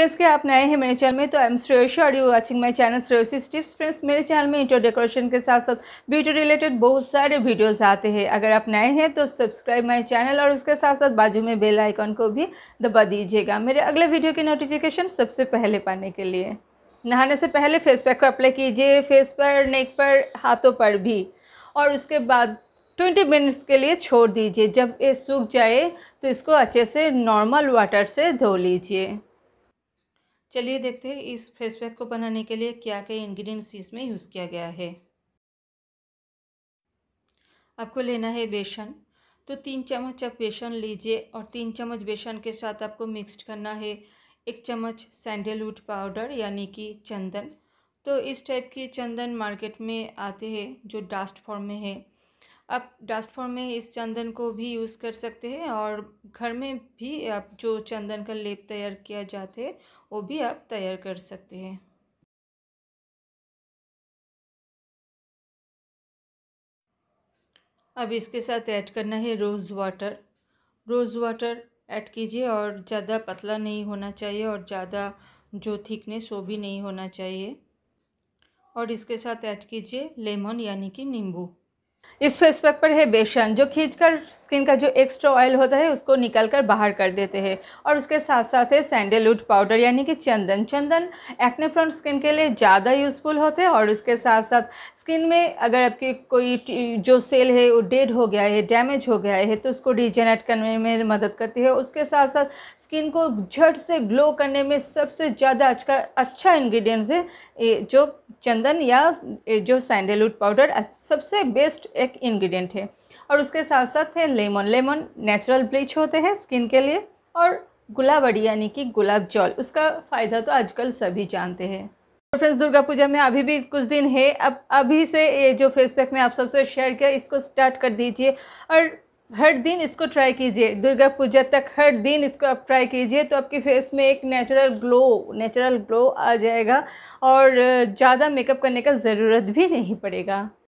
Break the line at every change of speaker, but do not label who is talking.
friends के आप नए हैं मेरे चैनल में तो आई एम श्रेयसी और you watching my channel Shreyasi tips friends मेरे चैनल में इंटर डेकोरेशन के साथ साथ ब्यूटी रिलेटेड बहुत सारे वीडियोस आते हैं अगर आप नए हैं तो सब्सक्राइब माय चैनल और उसके साथ साथ बाजू में बेल आइकॉन को भी दबा दीजिएगा मेरे अगले वीडियो की नोटिफिकेशन सबसे पहले पाने के लिए नहाने से पहले फेस पैक को अप्लाई कीजिए फेस पर नेक पर हाथों पर भी और उसके बाद ट्वेंटी मिनट्स के लिए छोड़ दीजिए जब ये सूख जाए तो इसको अच्छे से नॉर्मल वाटर से धो लीजिए चलिए देखते हैं इस फेस पैक को बनाने के लिए क्या क्या इंग्रेडिएंट्स इसमें यूज़ किया गया है आपको लेना है बेसन तो तीन चम्मच आप बेसन लीजिए और तीन चम्मच बेसन के साथ आपको मिक्सड करना है एक चम्मच सैंडलवुड पाउडर यानी कि चंदन तो इस टाइप की चंदन मार्केट में आते हैं जो डास्ट फॉर्म में है आप डस्ट फॉर्म में इस चंदन को भी यूज़ कर सकते हैं और घर में भी आप जो चंदन का लेप तैयार किया जाते हैं वो भी आप तैयार कर सकते हैं अब इसके साथ ऐड करना है rose water rose water add कीजिए और ज़्यादा पतला नहीं होना चाहिए और ज़्यादा जो थिकनेस वो भी नहीं होना चाहिए और इसके साथ ऐड कीजिए लेमन यानी कि नींबू इस फेस पैक पर है बेसन जो खींचकर स्किन का जो एक्स्ट्रा ऑयल होता है उसको निकल कर बाहर कर देते हैं और उसके साथ साथ है सैंडलवुड पाउडर यानी कि चंदन चंदन एक्ने प्रोन स्किन के लिए ज़्यादा यूज़फुल होते हैं और उसके साथ साथ स्किन में अगर आपकी कोई जो सेल है वो डेड हो गया है डैमेज हो गया है तो उसको रिजेनरेट करने में मदद करती है उसके साथ साथ स्किन को झट से ग्लो करने में सबसे ज़्यादा अच्छा अच्छा इन्ग्रीडियंट्स है जो चंदन या जो सैंडलवुड पाउडर सबसे बेस्ट एक एक इंग्रेडिएंट है और उसके साथ साथ है लेमन लेमन नेचुरल ब्लीच होते हैं स्किन के लिए और गुलाबड़ी यानी कि गुलाब जल उसका फ़ायदा तो आजकल सभी जानते हैं तो फ्रेंड्स दुर्गा पूजा में अभी भी कुछ दिन है अब अभी से ये जो फेस पैक मैं आप सबसे शेयर किया इसको स्टार्ट कर दीजिए और हर दिन इसको ट्राई कीजिए दुर्गा पूजा तक हर दिन इसको आप ट्राई कीजिए तो आपके फेस में एक नेचुरल ग्लो नेचुरल ग्लो आ जाएगा और ज़्यादा मेकअप करने का ज़रूरत भी नहीं पड़ेगा